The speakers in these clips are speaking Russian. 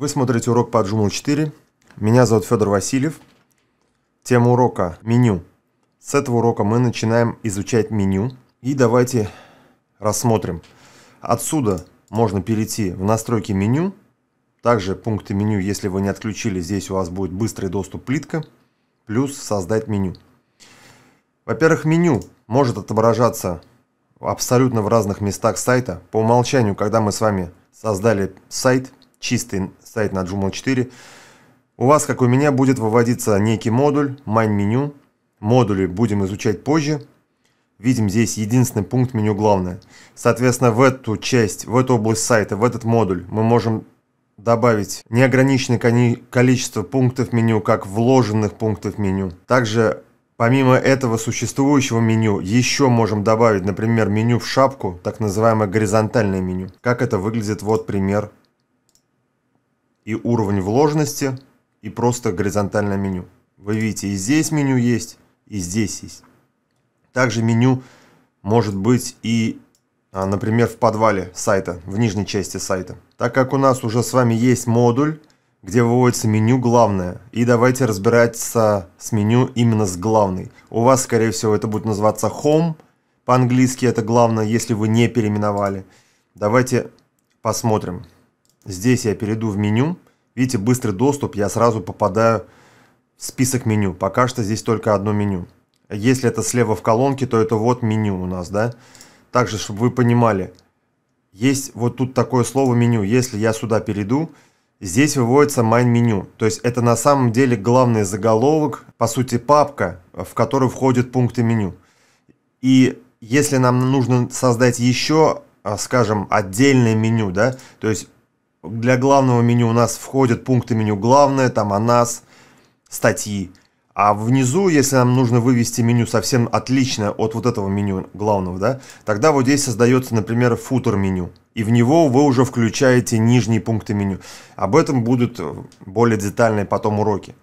Вы смотрите урок по Joomla 4. Меня зовут Федор Васильев. Тема урока – меню. С этого урока мы начинаем изучать меню. И давайте рассмотрим. Отсюда можно перейти в настройки меню. Также пункты меню, если вы не отключили, здесь у вас будет быстрый доступ плитка. Плюс создать меню. Во-первых, меню может отображаться абсолютно в разных местах сайта. По умолчанию, когда мы с вами создали сайт – чистый сайт на Joomla 4, у вас, как у меня, будет выводиться некий модуль, main-меню. Модули будем изучать позже. Видим здесь единственный пункт меню главное. Соответственно, в эту часть, в эту область сайта, в этот модуль мы можем добавить неограниченное количество пунктов меню, как вложенных пунктов меню. Также Помимо этого существующего меню еще можем добавить, например, меню в шапку, так называемое горизонтальное меню. Как это выглядит, вот пример и уровень вложенности, и просто горизонтальное меню. Вы видите, и здесь меню есть, и здесь есть. Также меню может быть и, а, например, в подвале сайта, в нижней части сайта. Так как у нас уже с вами есть модуль, где выводится меню «Главное». И давайте разбираться с меню именно с главной. У вас, скорее всего, это будет называться «Home». По-английски это «Главное», если вы не переименовали. Давайте посмотрим. Здесь я перейду в меню. Видите, быстрый доступ, я сразу попадаю в список меню. Пока что здесь только одно меню. Если это слева в колонке, то это вот меню у нас, да. Также, чтобы вы понимали, есть вот тут такое слово меню. Если я сюда перейду, здесь выводится main меню. То есть это на самом деле главный заголовок, по сути папка, в которую входят пункты меню. И если нам нужно создать еще, а, скажем, отдельное меню, да, то есть для главного меню у нас входят пункты меню «Главное», там «О нас», «Статьи». А внизу, если нам нужно вывести меню совсем отлично от вот этого меню главного, да, тогда вот здесь создается, например, футер меню. И в него вы уже включаете нижние пункты меню. Об этом будут э, более детальные потом уроки.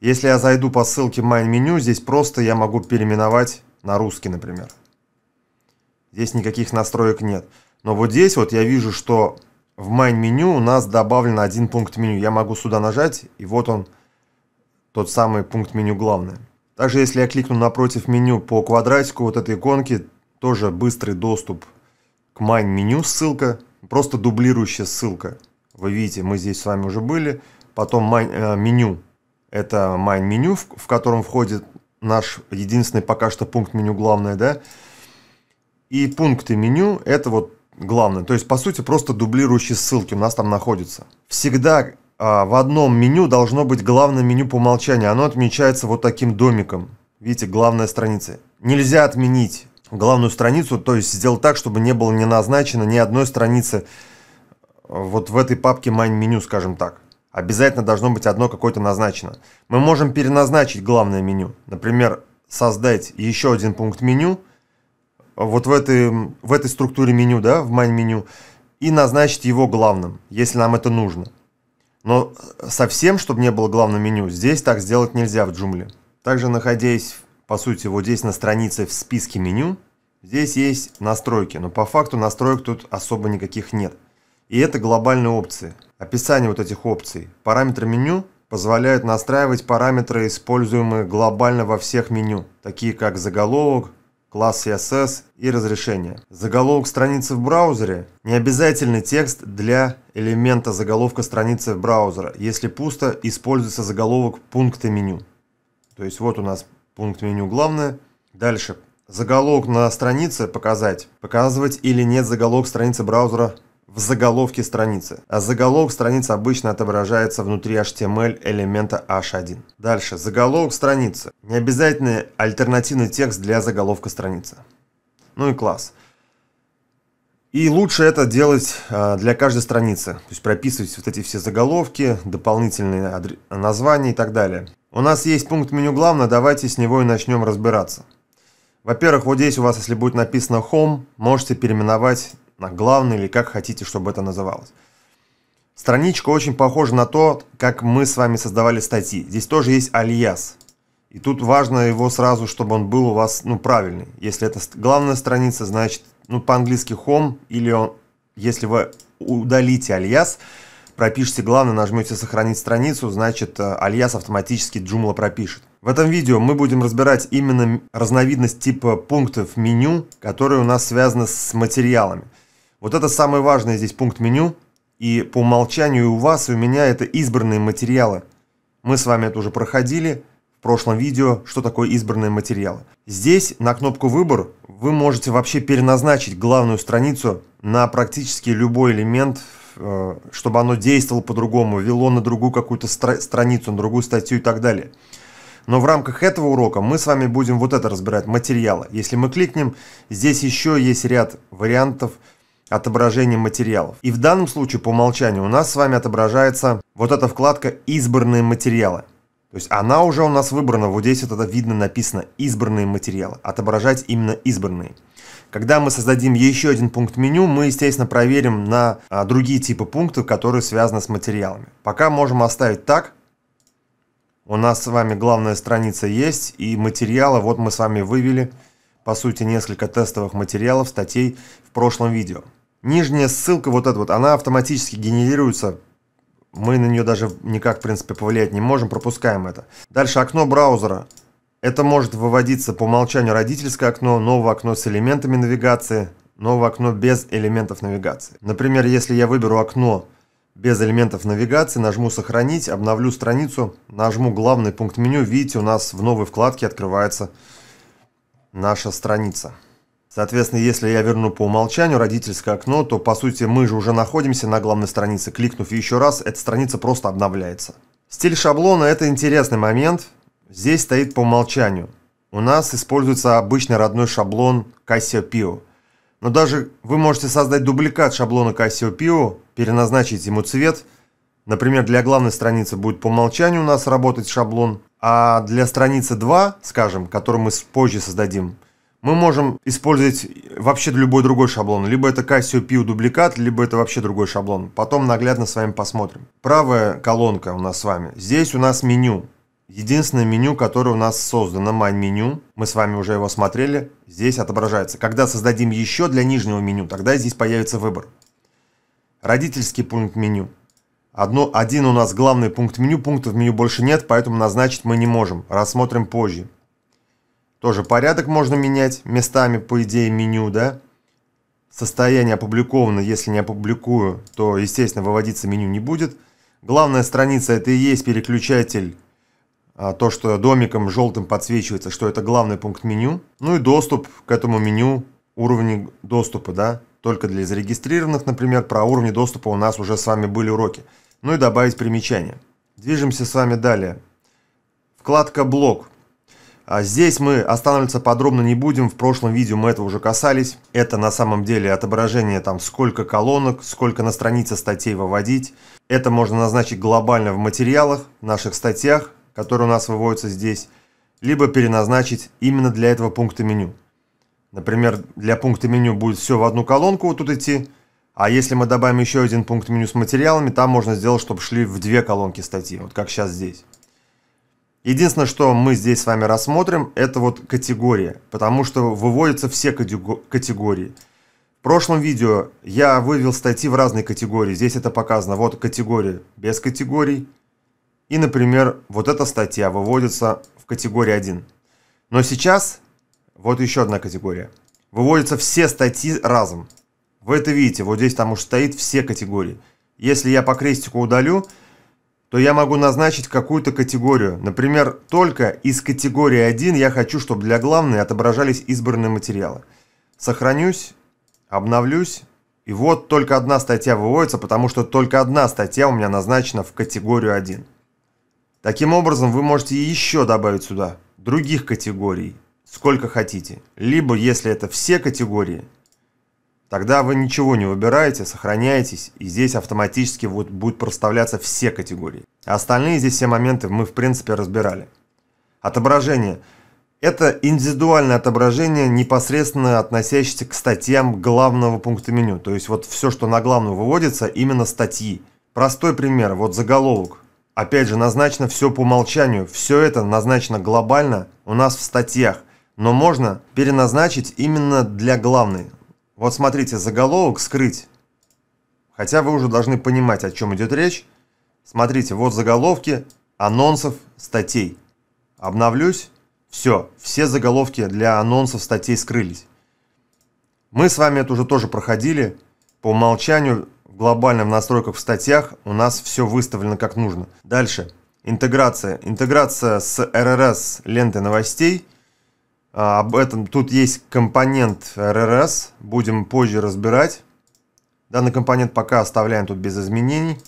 Если я зайду по ссылке main меню, здесь просто я могу переименовать на русский, например. Здесь никаких настроек нет. Но вот здесь вот я вижу, что в main-меню у нас добавлен один пункт меню. Я могу сюда нажать, и вот он, тот самый пункт меню главное. Также, если я кликну напротив меню по квадратику вот этой иконки, тоже быстрый доступ к main-меню ссылка, просто дублирующая ссылка. Вы видите, мы здесь с вами уже были. Потом main, э, меню. Это main-меню, в, в котором входит наш единственный пока что пункт меню главное, да? И пункты меню – это вот главное. То есть, по сути, просто дублирующие ссылки у нас там находятся. Всегда а, в одном меню должно быть главное меню по умолчанию. Оно отмечается вот таким домиком. Видите, главная страница. Нельзя отменить главную страницу, то есть сделать так, чтобы не было не назначено ни одной страницы а, вот в этой папке main меню, скажем так. Обязательно должно быть одно какое-то назначено. Мы можем переназначить главное меню. Например, создать еще один пункт меню, вот в этой, в этой структуре меню, да, в майн-меню, и назначить его главным, если нам это нужно. Но совсем, чтобы не было главным меню, здесь так сделать нельзя в джумле. Также находясь, по сути, вот здесь на странице в списке меню, здесь есть настройки, но по факту настроек тут особо никаких нет. И это глобальные опции. Описание вот этих опций. Параметры меню позволяют настраивать параметры, используемые глобально во всех меню, такие как заголовок, класс CSS и разрешение. Заголовок страницы в браузере – необязательный текст для элемента заголовка страницы в браузера. Если пусто, используется заголовок пункта меню. То есть вот у нас пункт меню главное. Дальше. Заголовок на странице показать. Показывать или нет заголовок страницы браузера в заголовке страницы. А заголовок страницы обычно отображается внутри HTML элемента H1. Дальше, заголовок страницы. Необязательный альтернативный текст для заголовка страницы. Ну и класс. И лучше это делать а, для каждой страницы. То есть прописывать вот эти все заголовки, дополнительные названия и так далее. У нас есть пункт меню главное, давайте с него и начнем разбираться. Во-первых, вот здесь у вас, если будет написано Home, можете переименовать на главный или как хотите, чтобы это называлось. Страничка очень похожа на то, как мы с вами создавали статьи. Здесь тоже есть альяс. И тут важно его сразу, чтобы он был у вас ну, правильный. Если это главная страница, значит, ну, по-английски home, или он, если вы удалите альяс, пропишите главное, нажмете «Сохранить страницу», значит, э, альяс автоматически Joomla пропишет. В этом видео мы будем разбирать именно разновидность типа пунктов меню, которые у нас связаны с материалами. Вот это самый важный здесь пункт меню. И по умолчанию у вас и у меня это избранные материалы. Мы с вами это уже проходили в прошлом видео, что такое избранные материалы. Здесь на кнопку «Выбор» вы можете вообще переназначить главную страницу на практически любой элемент, э, чтобы оно действовало по-другому, вело на другую какую-то страницу, на другую статью и так далее. Но в рамках этого урока мы с вами будем вот это разбирать, материалы. Если мы кликнем, здесь еще есть ряд вариантов – отображение материалов. И в данном случае по умолчанию у нас с вами отображается вот эта вкладка «Избранные материалы». То есть она уже у нас выбрана, вот здесь вот это видно написано «Избранные материалы», отображать именно «Избранные». Когда мы создадим еще один пункт меню, мы, естественно, проверим на а, другие типы пунктов, которые связаны с материалами. Пока можем оставить так. У нас с вами главная страница есть, и материалы, вот мы с вами вывели, по сути, несколько тестовых материалов, статей в прошлом видео. Нижняя ссылка, вот эта вот, она автоматически генерируется. Мы на нее даже никак, в принципе, повлиять не можем, пропускаем это. Дальше окно браузера. Это может выводиться по умолчанию родительское окно, новое окно с элементами навигации, новое окно без элементов навигации. Например, если я выберу окно без элементов навигации, нажму «Сохранить», обновлю страницу, нажму главный пункт меню, видите, у нас в новой вкладке открывается наша страница. Соответственно, если я верну по умолчанию родительское окно, то по сути мы же уже находимся на главной странице. Кликнув еще раз, эта страница просто обновляется. Стиль шаблона – это интересный момент. Здесь стоит по умолчанию. У нас используется обычный родной шаблон Cassiopeia. Но даже вы можете создать дубликат шаблона Cassiopeia, переназначить ему цвет. Например, для главной страницы будет по умолчанию у нас работать шаблон, а для страницы 2, скажем, которую мы позже создадим – мы можем использовать вообще любой другой шаблон. Либо это Casio дубликат, либо это вообще другой шаблон. Потом наглядно с вами посмотрим. Правая колонка у нас с вами. Здесь у нас меню. Единственное меню, которое у нас создано, майн меню, мы с вами уже его смотрели, здесь отображается. Когда создадим еще для нижнего меню, тогда здесь появится выбор. Родительский пункт меню. Одно, один у нас главный пункт меню, пунктов в меню больше нет, поэтому назначить мы не можем. Рассмотрим позже. Тоже порядок можно менять местами, по идее, меню, да? Состояние опубликовано, если не опубликую, то, естественно, выводиться меню не будет. Главная страница это и есть переключатель, а, то, что домиком желтым подсвечивается, что это главный пункт меню. Ну и доступ к этому меню, уровни доступа, да, только для зарегистрированных, например, про уровни доступа у нас уже с вами были уроки. Ну и добавить примечание. Движемся с вами далее. Вкладка «Блок». А здесь мы останавливаться подробно не будем, в прошлом видео мы этого уже касались. Это на самом деле отображение там сколько колонок, сколько на странице статей выводить. Это можно назначить глобально в материалах, наших статьях, которые у нас выводятся здесь, либо переназначить именно для этого пункта меню. Например, для пункта меню будет все в одну колонку вот тут идти, а если мы добавим еще один пункт меню с материалами, там можно сделать, чтобы шли в две колонки статьи, вот как сейчас здесь. Единственное, что мы здесь с вами рассмотрим, это вот категория, потому что выводятся все категории. В прошлом видео я вывел статьи в разные категории. Здесь это показано. Вот категория без категорий. И, например, вот эта статья выводится в категории 1. Но сейчас вот еще одна категория. Выводятся все статьи разом. Вы это видите, вот здесь там уж стоит все категории. Если я по крестику удалю, то я могу назначить какую-то категорию. Например, только из категории 1 я хочу, чтобы для главной отображались избранные материалы. Сохранюсь, обновлюсь, и вот только одна статья выводится, потому что только одна статья у меня назначена в категорию 1. Таким образом, вы можете еще добавить сюда других категорий, сколько хотите. Либо, если это все категории, Тогда вы ничего не выбираете, сохраняетесь, и здесь автоматически вот будут проставляться все категории. А остальные здесь все моменты мы в принципе разбирали. Отображение. Это индивидуальное отображение, непосредственно относящееся к статьям главного пункта меню. То есть вот все, что на главную выводится, именно статьи. Простой пример, вот заголовок. Опять же, назначено все по умолчанию, все это назначено глобально у нас в статьях, но можно переназначить именно для главной. Вот смотрите, заголовок «Скрыть». Хотя вы уже должны понимать, о чем идет речь. Смотрите, вот заголовки анонсов статей. Обновлюсь. Все, все заголовки для анонсов статей скрылись. Мы с вами это уже тоже проходили. По умолчанию в глобальном настройках в статьях у нас все выставлено как нужно. Дальше. Интеграция. Интеграция с РРС ленты новостей – а, об этом тут есть компонент RRS, будем позже разбирать. Данный компонент пока оставляем тут без изменений.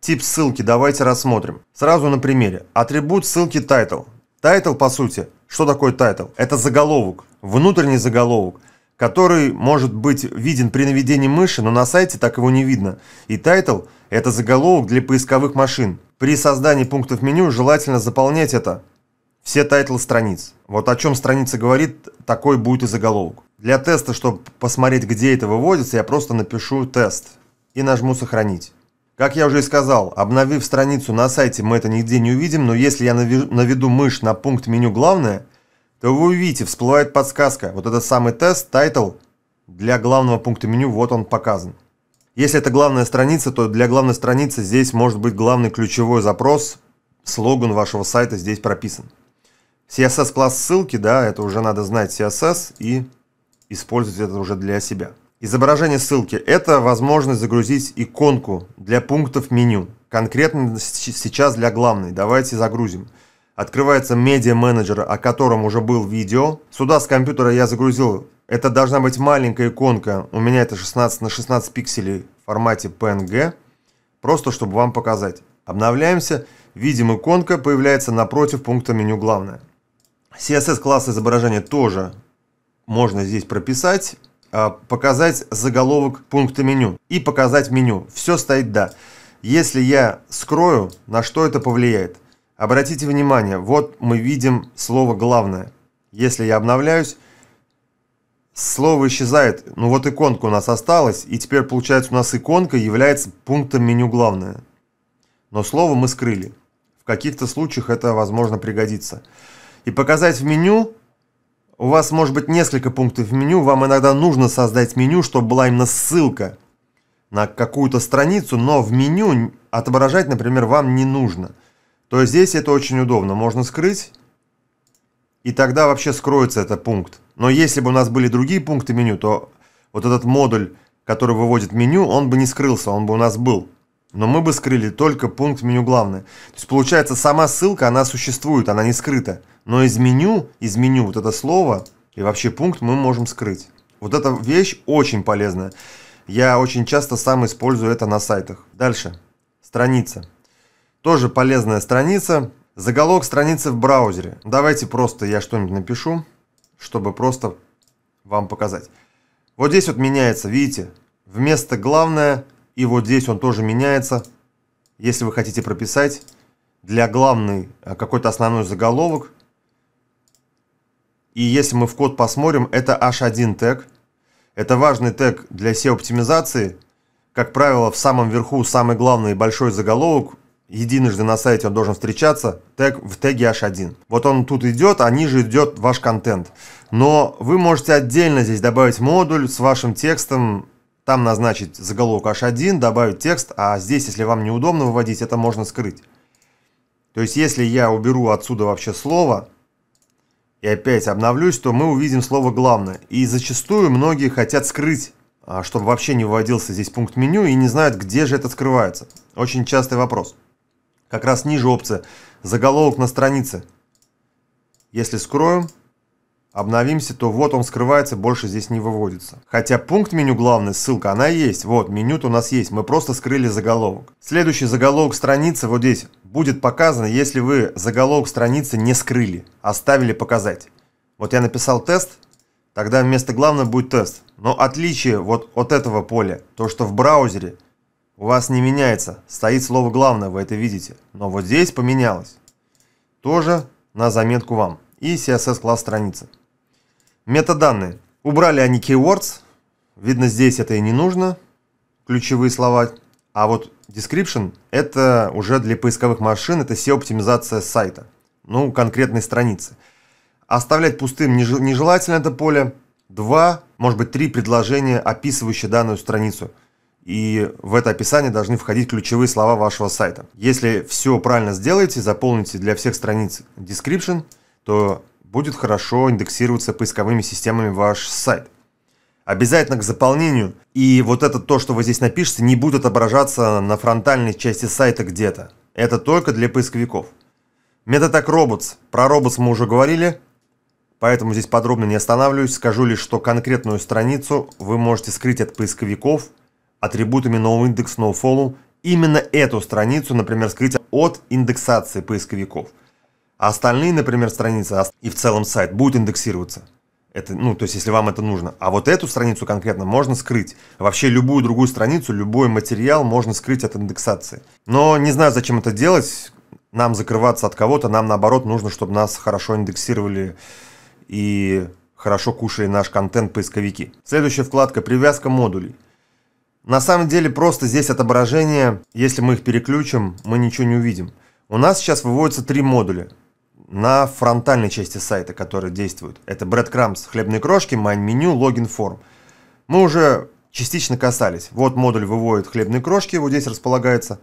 Тип ссылки давайте рассмотрим. Сразу на примере. Атрибут ссылки title. Title, по сути, что такое title? Это заголовок, внутренний заголовок, который может быть виден при наведении мыши, но на сайте так его не видно. И title – это заголовок для поисковых машин. При создании пунктов меню желательно заполнять это все тайтлы страниц. Вот о чем страница говорит, такой будет и заголовок. Для теста, чтобы посмотреть, где это выводится, я просто напишу «тест» и нажму «сохранить». Как я уже и сказал, обновив страницу на сайте, мы это нигде не увидим, но если я наведу мышь на пункт меню «Главное», то вы увидите, всплывает подсказка. Вот этот самый тест, тайтл, для главного пункта меню, вот он показан. Если это главная страница, то для главной страницы здесь может быть главный ключевой запрос, слоган вашего сайта здесь прописан. CSS-класс ссылки, да, это уже надо знать CSS и использовать это уже для себя. Изображение ссылки – это возможность загрузить иконку для пунктов меню. Конкретно сейчас для главной. Давайте загрузим. Открывается медиа менеджер, о котором уже был видео. Сюда с компьютера я загрузил. Это должна быть маленькая иконка. У меня это 16 на 16 пикселей в формате PNG. Просто чтобы вам показать. Обновляемся. Видим иконка появляется напротив пункта меню главное. CSS-класс изображения тоже можно здесь прописать, а, показать заголовок пункта меню и показать меню. Все стоит «да». Если я скрою, на что это повлияет? Обратите внимание, вот мы видим слово «главное». Если я обновляюсь, слово исчезает. Ну вот иконка у нас осталась, и теперь получается у нас иконка является пунктом меню «главное». Но слово мы скрыли. В каких-то случаях это, возможно, пригодится и показать в меню. У вас может быть несколько пунктов в меню, вам иногда нужно создать меню, чтобы была именно ссылка на какую-то страницу, но в меню отображать, например, вам не нужно. То есть здесь это очень удобно, можно скрыть, и тогда вообще скроется этот пункт. Но если бы у нас были другие пункты меню, то вот этот модуль, который выводит меню, он бы не скрылся, он бы у нас был. Но мы бы скрыли только пункт меню главное. То есть получается, сама ссылка, она существует, она не скрыта. Но из меню, из меню вот это слово и вообще пункт мы можем скрыть. Вот эта вещь очень полезная. Я очень часто сам использую это на сайтах. Дальше. Страница. Тоже полезная страница. Заголовок страницы в браузере. Давайте просто я что-нибудь напишу, чтобы просто вам показать. Вот здесь вот меняется, видите? Вместо главное и вот здесь он тоже меняется. Если вы хотите прописать для главной э, какой-то основной заголовок. И если мы в код посмотрим, это H1 тег. Это важный тег для SEO-оптимизации. Как правило, в самом верху самый главный большой заголовок. Единожды на сайте он должен встречаться тег в теге H1. Вот он тут идет, а ниже идет ваш контент. Но вы можете отдельно здесь добавить модуль с вашим текстом, там назначить заголовок H1, добавить текст, а здесь, если вам неудобно выводить, это можно скрыть. То есть, если я уберу отсюда вообще слово и опять обновлюсь, то мы увидим слово «главное». И зачастую многие хотят скрыть, а, чтобы вообще не выводился здесь пункт меню и не знают, где же это скрывается. Очень частый вопрос. Как раз ниже опция «Заголовок на странице». Если скроем, Обновимся, то вот он скрывается, больше здесь не выводится. Хотя пункт меню главный, ссылка, она есть. Вот, меню-то у нас есть, мы просто скрыли заголовок. Следующий заголовок страницы вот здесь будет показан, если вы заголовок страницы не скрыли, оставили показать. Вот я написал тест, тогда вместо главного будет тест. Но отличие вот от этого поля, то что в браузере у вас не меняется, стоит слово главное, вы это видите. Но вот здесь поменялось. Тоже на заметку вам. И CSS класс страницы. Метаданные. Убрали они keywords. Видно, здесь это и не нужно. Ключевые слова. А вот description – это уже для поисковых машин, это SEO-оптимизация сайта. Ну, конкретной страницы. Оставлять пустым нежелательно это поле. Два, может быть, три предложения, описывающие данную страницу. И в это описание должны входить ключевые слова вашего сайта. Если все правильно сделаете, заполните для всех страниц description, то будет хорошо индексироваться поисковыми системами ваш сайт. Обязательно к заполнению. И вот это то, что вы здесь напишете, не будет отображаться на фронтальной части сайта где-то. Это только для поисковиков. Metatek Robots. Про Robots мы уже говорили, поэтому здесь подробно не останавливаюсь. Скажу лишь, что конкретную страницу вы можете скрыть от поисковиков атрибутами noindex, nofollow. Именно эту страницу, например, скрыть от индексации поисковиков – а остальные, например, страницы и в целом сайт будут индексироваться. Это, ну, то есть, если вам это нужно. А вот эту страницу конкретно можно скрыть. Вообще любую другую страницу, любой материал можно скрыть от индексации. Но не знаю, зачем это делать. Нам закрываться от кого-то, нам наоборот нужно, чтобы нас хорошо индексировали и хорошо кушали наш контент поисковики. Следующая вкладка – привязка модулей. На самом деле просто здесь отображение, если мы их переключим, мы ничего не увидим. У нас сейчас выводятся три модуля на фронтальной части сайта, который действует, Это breadcrumbs, хлебные крошки, майн-меню, логин-форм. Мы уже частично касались. Вот модуль выводит хлебные крошки, вот здесь располагается.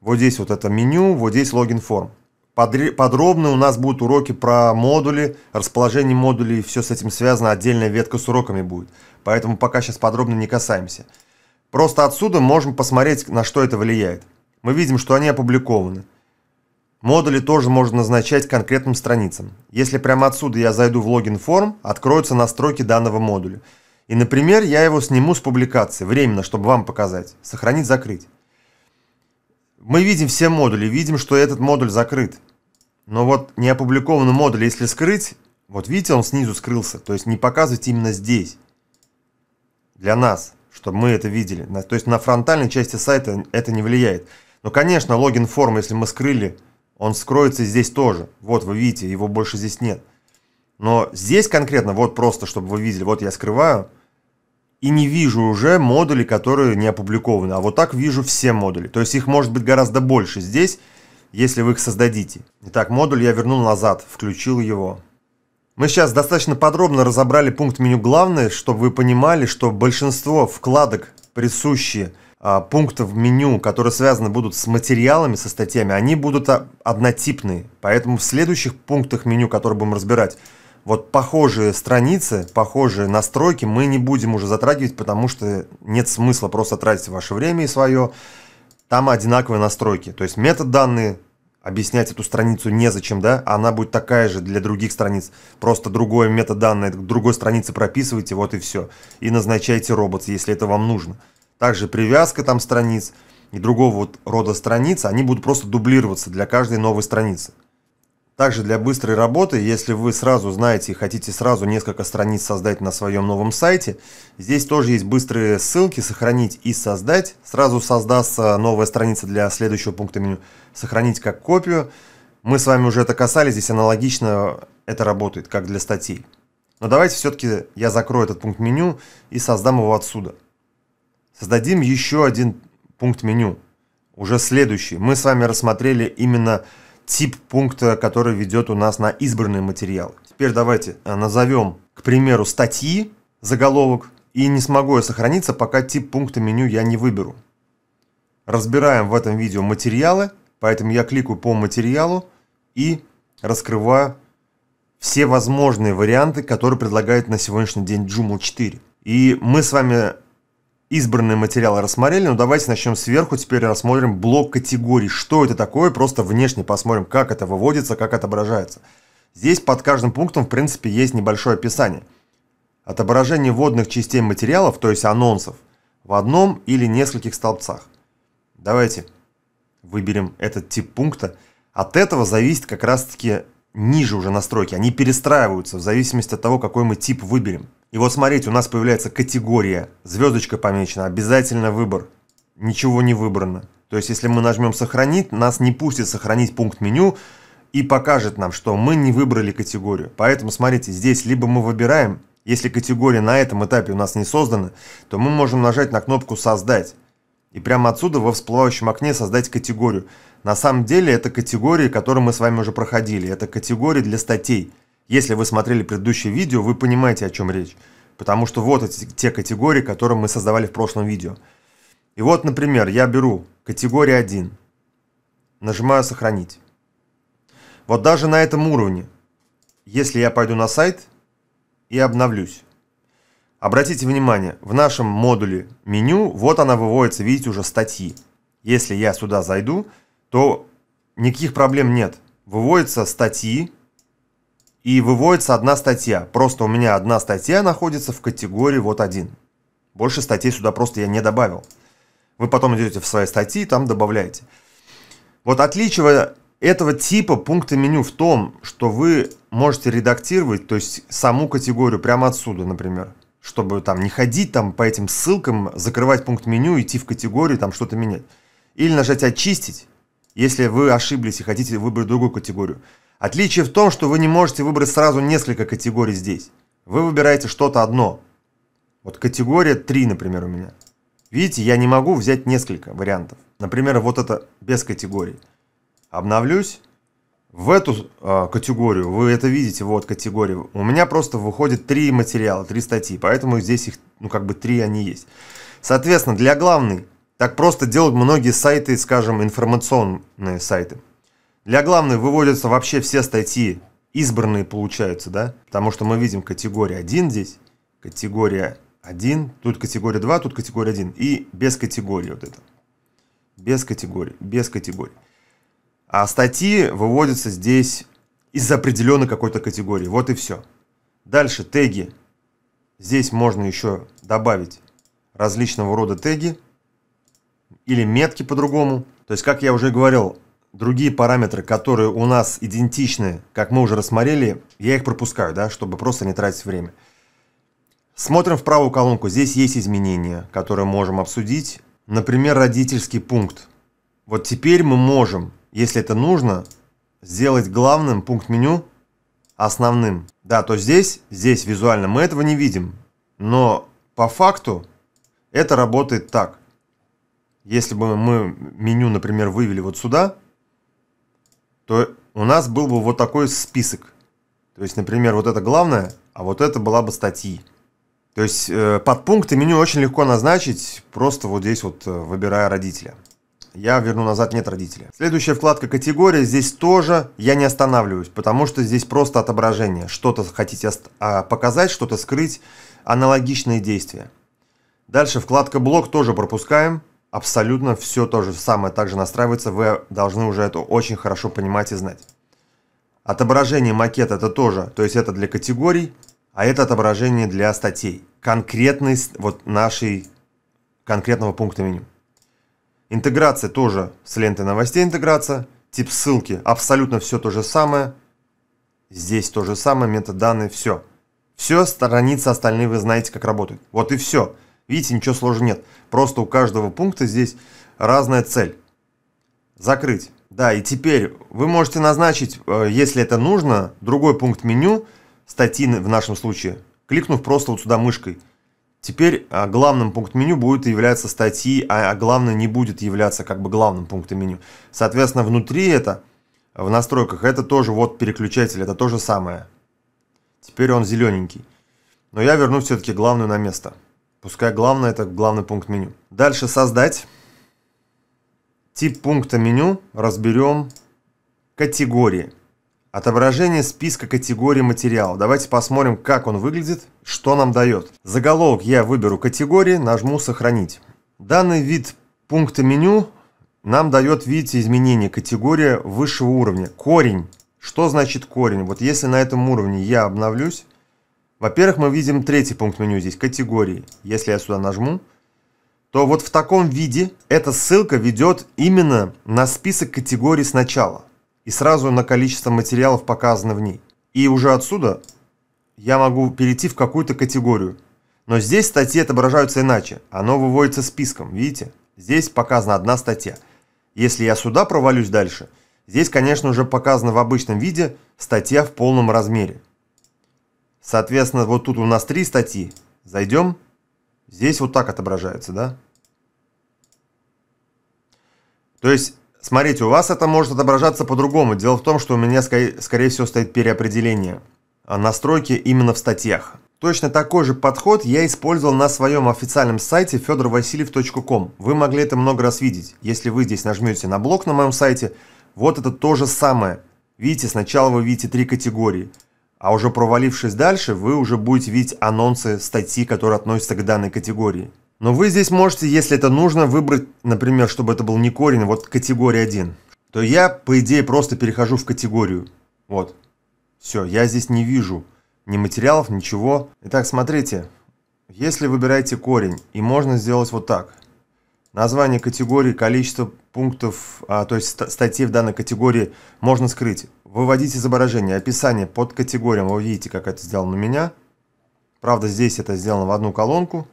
Вот здесь вот это меню, вот здесь логин-форм. Подробно у нас будут уроки про модули, расположение модулей, все с этим связано, отдельная ветка с уроками будет. Поэтому пока сейчас подробно не касаемся. Просто отсюда можем посмотреть, на что это влияет. Мы видим, что они опубликованы. Модули тоже можно назначать конкретным страницам. Если прямо отсюда я зайду в логин форм, откроются настройки данного модуля. И, например, я его сниму с публикации, временно, чтобы вам показать. Сохранить, закрыть. Мы видим все модули, видим, что этот модуль закрыт. Но вот неопубликованный модуль, если скрыть, вот видите, он снизу скрылся. То есть не показывать именно здесь. Для нас, чтобы мы это видели. То есть на фронтальной части сайта это не влияет. Но, конечно, логин форм, если мы скрыли он скроется здесь тоже. Вот, вы видите, его больше здесь нет. Но здесь конкретно, вот просто, чтобы вы видели, вот я скрываю, и не вижу уже модули, которые не опубликованы. А вот так вижу все модули. То есть их может быть гораздо больше здесь, если вы их создадите. Итак, модуль я вернул назад, включил его. Мы сейчас достаточно подробно разобрали пункт меню «Главное», чтобы вы понимали, что большинство вкладок, присущие а, пунктов меню, которые связаны будут с материалами, со статьями, они будут а, однотипные. Поэтому в следующих пунктах меню, которые будем разбирать, вот похожие страницы, похожие настройки мы не будем уже затрагивать, потому что нет смысла просто тратить ваше время и свое. Там одинаковые настройки. То есть метод данные, объяснять эту страницу незачем, да? Она будет такая же для других страниц. Просто другое метаданное, другой страницы прописывайте, вот и все. И назначайте робот, если это вам нужно. Также привязка там страниц и другого вот рода страниц, они будут просто дублироваться для каждой новой страницы. Также для быстрой работы, если вы сразу знаете и хотите сразу несколько страниц создать на своем новом сайте, здесь тоже есть быстрые ссылки «Сохранить» и «Создать». Сразу создастся новая страница для следующего пункта меню «Сохранить как копию». Мы с вами уже это касались, здесь аналогично это работает, как для статей. Но давайте все-таки я закрою этот пункт меню и создам его отсюда создадим еще один пункт меню, уже следующий. Мы с вами рассмотрели именно тип пункта, который ведет у нас на избранный материал. Теперь давайте э, назовем, к примеру, статьи, заголовок, и не смогу я сохраниться, пока тип пункта меню я не выберу. Разбираем в этом видео материалы, поэтому я кликаю по материалу и раскрываю все возможные варианты, которые предлагает на сегодняшний день Joomla 4. И мы с вами избранные материалы рассмотрели, но ну, давайте начнем сверху, теперь рассмотрим блок категорий. Что это такое, просто внешне посмотрим, как это выводится, как отображается. Здесь под каждым пунктом, в принципе, есть небольшое описание. Отображение водных частей материалов, то есть анонсов, в одном или нескольких столбцах. Давайте выберем этот тип пункта. От этого зависит как раз-таки ниже уже настройки. Они перестраиваются в зависимости от того, какой мы тип выберем. И вот смотрите, у нас появляется категория, звездочка помечена, обязательно выбор. Ничего не выбрано. То есть, если мы нажмем «Сохранить», нас не пустит сохранить пункт меню и покажет нам, что мы не выбрали категорию. Поэтому, смотрите, здесь либо мы выбираем, если категория на этом этапе у нас не создана, то мы можем нажать на кнопку «Создать». И прямо отсюда во всплывающем окне создать категорию. На самом деле это категории, которые мы с вами уже проходили. Это категории для статей – если вы смотрели предыдущее видео, вы понимаете, о чем речь. Потому что вот эти, те категории, которые мы создавали в прошлом видео. И вот, например, я беру категория 1, нажимаю «Сохранить». Вот даже на этом уровне, если я пойду на сайт и обновлюсь, Обратите внимание, в нашем модуле меню, вот она выводится, видите, уже статьи. Если я сюда зайду, то никаких проблем нет. Выводятся статьи, и выводится одна статья. Просто у меня одна статья находится в категории вот один. Больше статей сюда просто я не добавил. Вы потом идете в свои статьи и там добавляете. Вот отличие этого типа пункта меню в том, что вы можете редактировать, то есть саму категорию прямо отсюда, например. Чтобы там не ходить там по этим ссылкам, закрывать пункт меню, идти в категорию, там что-то менять. Или нажать «Очистить», если вы ошиблись и хотите выбрать другую категорию. Отличие в том, что вы не можете выбрать сразу несколько категорий здесь. Вы выбираете что-то одно. Вот категория 3, например, у меня. Видите, я не могу взять несколько вариантов. Например, вот это без категории. Обновлюсь. В эту э, категорию, вы это видите, вот категорию, у меня просто выходит три материала, три статьи, поэтому здесь их, ну как бы три они есть. Соответственно, для главной, так просто делают многие сайты, скажем, информационные сайты. Для главной выводятся вообще все статьи, избранные получаются, да? Потому что мы видим категория 1 здесь, категория 1, тут категория 2, тут категория 1. И без категории вот это. Без категории, без категории. А статьи выводятся здесь из определенной какой-то категории. Вот и все. Дальше теги. Здесь можно еще добавить различного рода теги или метки по-другому. То есть, как я уже говорил, другие параметры, которые у нас идентичны, как мы уже рассмотрели, я их пропускаю, да, чтобы просто не тратить время. Смотрим в правую колонку. Здесь есть изменения, которые можем обсудить. Например, родительский пункт. Вот теперь мы можем, если это нужно, сделать главным пункт меню основным. Да, то здесь, здесь визуально мы этого не видим. Но по факту это работает так. Если бы мы меню, например, вывели вот сюда, то у нас был бы вот такой список. То есть, например, вот это главное, а вот это была бы статьи. То есть э, под пункты меню очень легко назначить, просто вот здесь вот э, выбирая родителя. Я верну назад нет родителя. Следующая вкладка категория. Здесь тоже я не останавливаюсь, потому что здесь просто отображение. Что-то хотите а, показать, что-то скрыть. Аналогичные действия. Дальше вкладка блок тоже пропускаем абсолютно все то же самое также настраивается, вы должны уже это очень хорошо понимать и знать. Отображение макета это тоже, то есть это для категорий, а это отображение для статей. Конкретность вот нашей конкретного пункта меню. Интеграция тоже с лентой новостей интеграция. Тип ссылки абсолютно все то же самое. Здесь то же самое, метаданные, все. Все, страницы остальные вы знаете, как работают. Вот и Все. Видите, ничего сложного нет. Просто у каждого пункта здесь разная цель. Закрыть. Да, и теперь вы можете назначить, э, если это нужно, другой пункт меню, статьи в нашем случае, кликнув просто вот сюда мышкой. Теперь а, главным пункт меню будет являться статьи, а, а главное не будет являться как бы главным пунктом меню. Соответственно, внутри это, в настройках, это тоже вот переключатель, это то же самое. Теперь он зелененький. Но я верну все-таки главную на место. Пускай главное это главный пункт меню. Дальше создать. Тип пункта меню разберем категории. Отображение списка категорий материала. Давайте посмотрим, как он выглядит, что нам дает. Заголовок я выберу категории, нажму «Сохранить». Данный вид пункта меню нам дает, вид изменение категории высшего уровня. Корень. Что значит корень? Вот если на этом уровне я обновлюсь, во-первых, мы видим третий пункт меню здесь, категории. Если я сюда нажму, то вот в таком виде эта ссылка ведет именно на список категорий сначала и сразу на количество материалов показано в ней. И уже отсюда я могу перейти в какую-то категорию. Но здесь статьи отображаются иначе. Оно выводится списком, видите? Здесь показана одна статья. Если я сюда провалюсь дальше, здесь, конечно, уже показана в обычном виде статья в полном размере. Соответственно, вот тут у нас три статьи. Зайдем. Здесь вот так отображается, да? То есть, смотрите, у вас это может отображаться по-другому. Дело в том, что у меня, скорее всего, стоит переопределение а настройки именно в статьях. Точно такой же подход я использовал на своем официальном сайте fedorvasiliev.com. Вы могли это много раз видеть. Если вы здесь нажмете на блок на моем сайте, вот это то же самое. Видите, сначала вы видите три категории – а уже провалившись дальше, вы уже будете видеть анонсы статьи, которые относятся к данной категории. Но вы здесь можете, если это нужно, выбрать, например, чтобы это был не корень, а вот категория 1. То я, по идее, просто перехожу в категорию. Вот. Все, я здесь не вижу ни материалов, ничего. Итак, смотрите. Если выбираете корень, и можно сделать вот так – название категории, количество пунктов, а, то есть статей в данной категории можно скрыть. Выводить изображение, описание под категориям, вы видите, как это сделано у меня. Правда, здесь это сделано в одну колонку.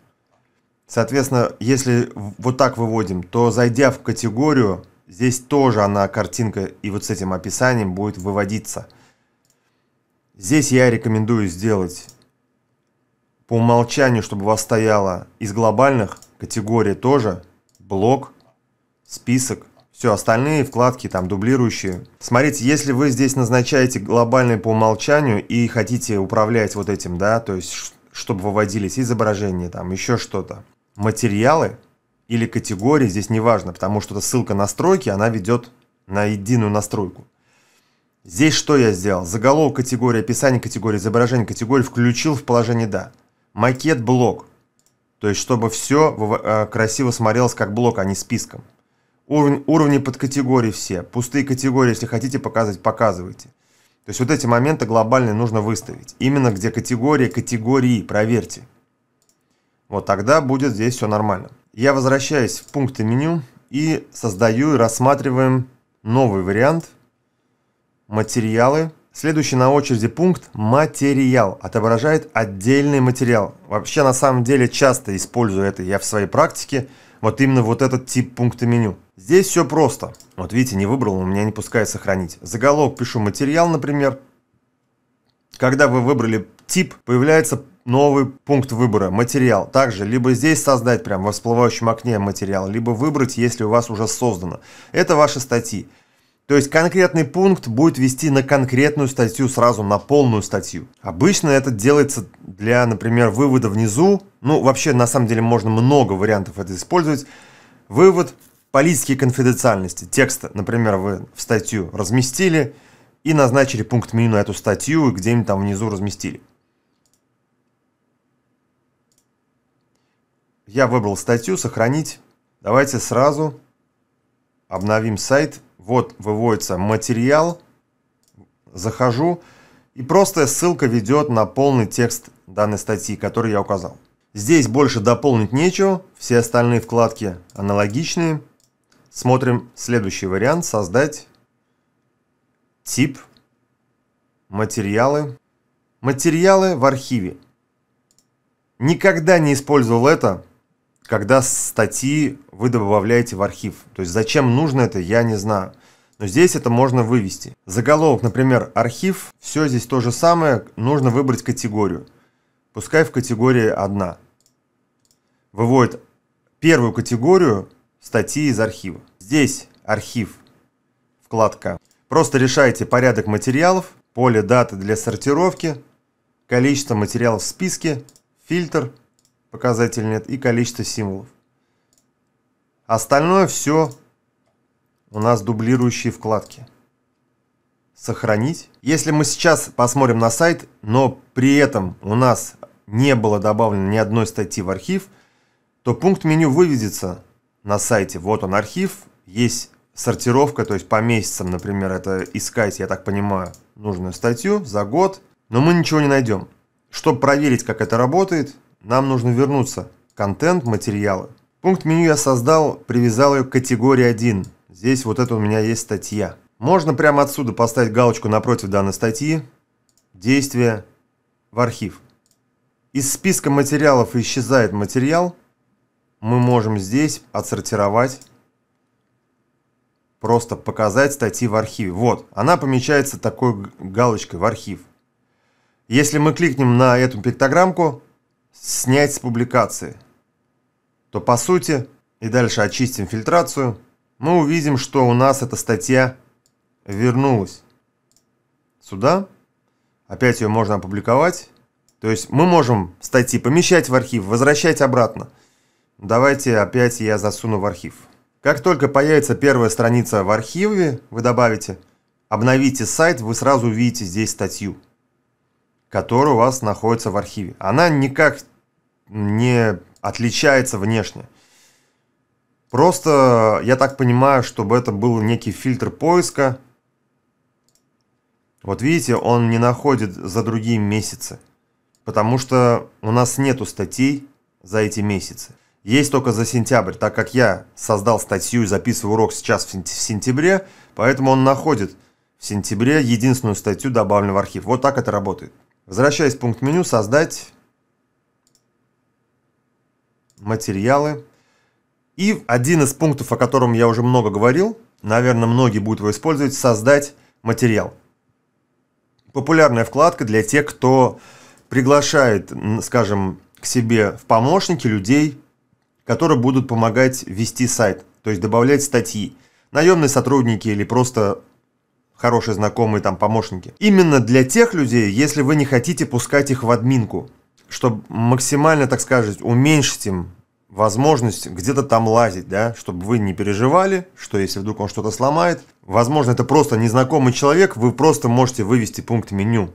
Соответственно, если вот так выводим, то зайдя в категорию, здесь тоже она, картинка и вот с этим описанием будет выводиться. Здесь я рекомендую сделать по умолчанию, чтобы у вас стояла из глобальных категорий тоже – блок, список, все остальные вкладки там дублирующие. Смотрите, если вы здесь назначаете глобальный по умолчанию и хотите управлять вот этим, да, то есть чтобы выводились изображения, там еще что-то. Материалы или категории здесь не важно, потому что это ссылка настройки, она ведет на единую настройку. Здесь что я сделал? Заголовок категории, описание категории, изображение категории включил в положение «да». Макет блок. То есть, чтобы все э, красиво смотрелось как блок, а не списком. Уровень, уровни под категории все. Пустые категории, если хотите показывать, показывайте. То есть вот эти моменты глобальные нужно выставить. Именно где категории, категории, проверьте. Вот тогда будет здесь все нормально. Я возвращаюсь в пункты меню и создаю и рассматриваем новый вариант. Материалы. Следующий на очереди пункт «Материал» отображает отдельный материал. Вообще, на самом деле, часто использую это я в своей практике, вот именно вот этот тип пункта меню. Здесь все просто. Вот видите, не выбрал, у меня не пускает сохранить. Заголовок пишу «Материал», например. Когда вы выбрали тип, появляется новый пункт выбора «Материал». Также либо здесь создать прямо в всплывающем окне материал, либо выбрать, если у вас уже создано. Это ваши статьи. То есть конкретный пункт будет вести на конкретную статью сразу, на полную статью. Обычно это делается для, например, вывода внизу. Ну, вообще, на самом деле, можно много вариантов это использовать. Вывод политики конфиденциальности текста. Например, вы в статью разместили и назначили пункт меню на эту статью и где-нибудь там внизу разместили. Я выбрал статью «Сохранить». Давайте сразу обновим сайт – вот выводится материал. Захожу. И просто ссылка ведет на полный текст данной статьи, который я указал. Здесь больше дополнить нечего. Все остальные вкладки аналогичные. Смотрим следующий вариант. Создать тип, материалы. Материалы в архиве. Никогда не использовал это, когда статьи вы добавляете в архив. То есть зачем нужно это, я не знаю но здесь это можно вывести. Заголовок, например, архив, все здесь то же самое, нужно выбрать категорию. Пускай в категории одна. Выводит первую категорию статьи из архива. Здесь архив, вкладка. Просто решаете порядок материалов, поле даты для сортировки, количество материалов в списке, фильтр, показатель нет и количество символов. Остальное все у нас дублирующие вкладки. Сохранить. Если мы сейчас посмотрим на сайт, но при этом у нас не было добавлено ни одной статьи в архив, то пункт меню выведется на сайте. Вот он архив, есть сортировка, то есть по месяцам, например, это искать, я так понимаю, нужную статью за год, но мы ничего не найдем. Чтобы проверить, как это работает, нам нужно вернуться. Контент, материалы. Пункт меню я создал, привязал ее к категории 1. Здесь вот это у меня есть статья. Можно прямо отсюда поставить галочку напротив данной статьи. Действие в архив. Из списка материалов исчезает материал. Мы можем здесь отсортировать, просто показать статьи в архиве. Вот, она помечается такой галочкой в архив. Если мы кликнем на эту пиктограммку «Снять с публикации», то по сути, и дальше очистим фильтрацию – мы увидим, что у нас эта статья вернулась сюда. Опять ее можно опубликовать. То есть мы можем статьи помещать в архив, возвращать обратно. Давайте опять я засуну в архив. Как только появится первая страница в архиве, вы добавите, обновите сайт, вы сразу увидите здесь статью, которая у вас находится в архиве. Она никак не отличается внешне. Просто, я так понимаю, чтобы это был некий фильтр поиска. Вот видите, он не находит за другие месяцы. Потому что у нас нету статей за эти месяцы. Есть только за сентябрь, так как я создал статью и записываю урок сейчас в сентябре, поэтому он находит в сентябре единственную статью, добавленную в архив. Вот так это работает. Возвращаясь в пункт меню «Создать материалы». И один из пунктов, о котором я уже много говорил, наверное, многие будут его использовать, создать материал. Популярная вкладка для тех, кто приглашает, скажем, к себе в помощники людей, которые будут помогать вести сайт, то есть добавлять статьи. Наемные сотрудники или просто хорошие знакомые там помощники. Именно для тех людей, если вы не хотите пускать их в админку, чтобы максимально, так сказать, уменьшить им возможность где-то там лазить, да, чтобы вы не переживали, что если вдруг он что-то сломает. Возможно, это просто незнакомый человек, вы просто можете вывести пункт меню,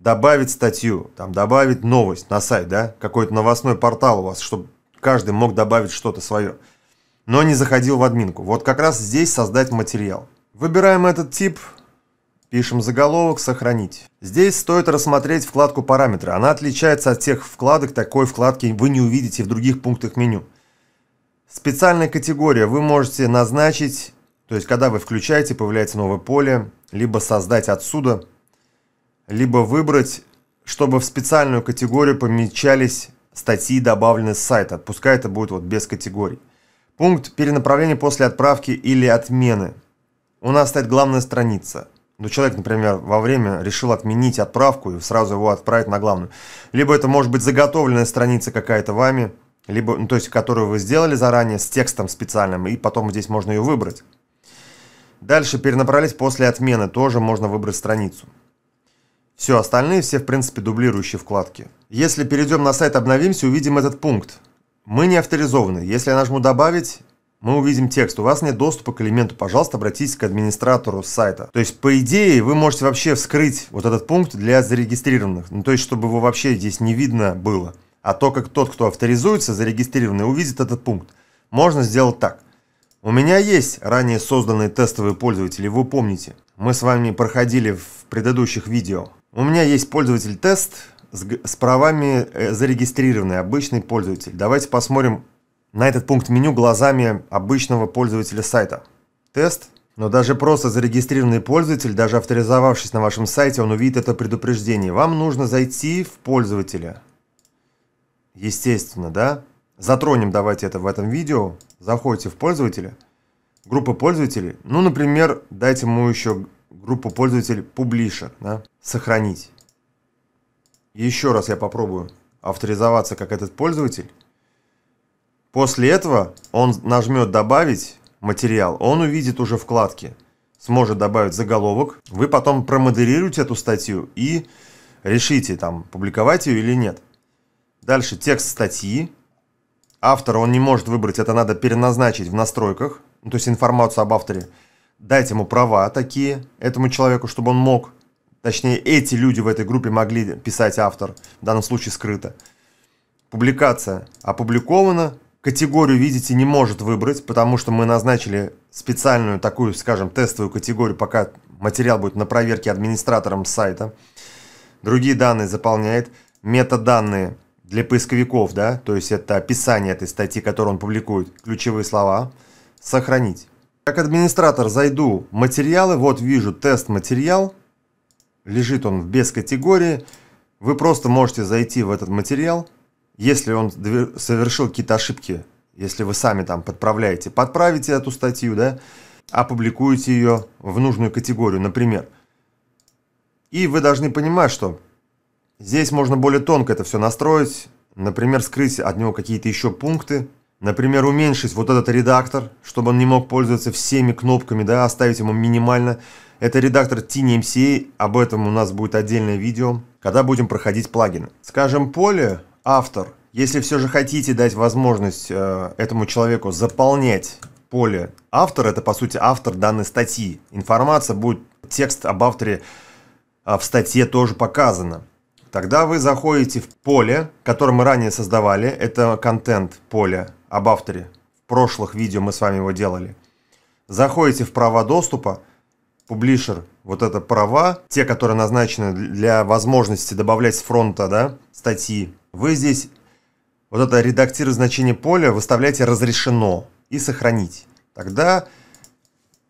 добавить статью, там, добавить новость на сайт, да, какой-то новостной портал у вас, чтобы каждый мог добавить что-то свое, но не заходил в админку. Вот как раз здесь создать материал. Выбираем этот тип, Пишем заголовок «Сохранить». Здесь стоит рассмотреть вкладку «Параметры». Она отличается от тех вкладок, такой вкладки вы не увидите в других пунктах меню. Специальная категория. Вы можете назначить, то есть когда вы включаете, появляется новое поле, либо создать отсюда, либо выбрать, чтобы в специальную категорию помечались статьи, добавленные с сайта. Пускай это будет вот без категорий. Пункт перенаправления после отправки или отмены. У нас стоит главная страница. Ну, человек, например, во время решил отменить отправку и сразу его отправить на главную. Либо это может быть заготовленная страница какая-то вами, либо, ну, то есть, которую вы сделали заранее с текстом специальным, и потом здесь можно ее выбрать. Дальше перенаправлять после отмены, тоже можно выбрать страницу. Все, остальные все, в принципе, дублирующие вкладки. Если перейдем на сайт «Обновимся», увидим этот пункт. Мы не авторизованы. Если я нажму «Добавить», мы увидим текст. У вас нет доступа к элементу, пожалуйста, обратитесь к администратору сайта. То есть, по идее, вы можете вообще вскрыть вот этот пункт для зарегистрированных. Ну, то есть, чтобы его вообще здесь не видно было. А то, как тот, кто авторизуется, зарегистрированный, увидит этот пункт. Можно сделать так. У меня есть ранее созданные тестовые пользователи, вы помните. Мы с вами проходили в предыдущих видео. У меня есть пользователь тест с, с правами э, зарегистрированный, обычный пользователь. Давайте посмотрим, на этот пункт меню глазами обычного пользователя сайта. Тест. Но даже просто зарегистрированный пользователь, даже авторизовавшись на вашем сайте, он увидит это предупреждение. Вам нужно зайти в пользователя. Естественно, да? Затронем давайте это в этом видео. Заходите в пользователя. Группа пользователей. Ну, например, дайте ему еще группу пользователей публиша. Да? Сохранить. Еще раз я попробую авторизоваться как этот пользователь. После этого он нажмет «Добавить материал», он увидит уже вкладки, сможет добавить заголовок. Вы потом промодерируете эту статью и решите, там, публиковать ее или нет. Дальше текст статьи. Автора он не может выбрать, это надо переназначить в настройках, ну, то есть информацию об авторе. Дать ему права такие, этому человеку, чтобы он мог, точнее, эти люди в этой группе могли писать автор, в данном случае скрыто. Публикация опубликована, категорию, видите, не может выбрать, потому что мы назначили специальную такую, скажем, тестовую категорию, пока материал будет на проверке администратором сайта. Другие данные заполняет. Метаданные для поисковиков, да, то есть это описание этой статьи, которую он публикует, ключевые слова. Сохранить. Как администратор зайду в материалы, вот вижу тест материал, лежит он в без категории. Вы просто можете зайти в этот материал, если он совершил какие-то ошибки, если вы сами там подправляете, подправите эту статью, да, опубликуете ее в нужную категорию, например. И вы должны понимать, что здесь можно более тонко это все настроить, например, скрыть от него какие-то еще пункты, например, уменьшить вот этот редактор, чтобы он не мог пользоваться всеми кнопками, да, оставить ему минимально. Это редактор Tiny а, об этом у нас будет отдельное видео, когда будем проходить плагины. Скажем, поле автор, если все же хотите дать возможность э, этому человеку заполнять поле автор, это по сути автор данной статьи. Информация будет, текст об авторе э, в статье тоже показана. Тогда вы заходите в поле, которое мы ранее создавали. Это контент поле об авторе. В прошлых видео мы с вами его делали. Заходите в права доступа, публишер, вот это права, те, которые назначены для возможности добавлять с фронта да, статьи вы здесь вот это редактировать значение поля выставляете «разрешено» и «сохранить». Тогда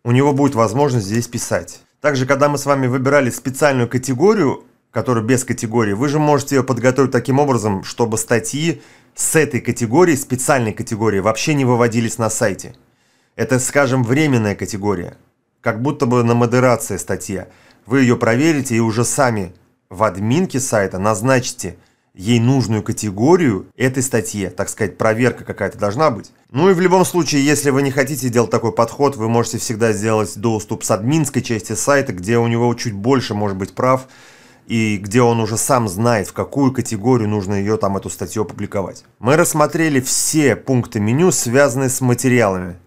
у него будет возможность здесь писать. Также, когда мы с вами выбирали специальную категорию, которая без категории, вы же можете ее подготовить таким образом, чтобы статьи с этой категории, специальной категории, вообще не выводились на сайте. Это, скажем, временная категория, как будто бы на модерации статья. Вы ее проверите и уже сами в админке сайта назначите – ей нужную категорию этой статье, так сказать, проверка какая-то должна быть. Ну и в любом случае, если вы не хотите делать такой подход, вы можете всегда сделать доступ с админской части сайта, где у него чуть больше может быть прав, и где он уже сам знает, в какую категорию нужно ее там эту статью опубликовать. Мы рассмотрели все пункты меню, связанные с материалами,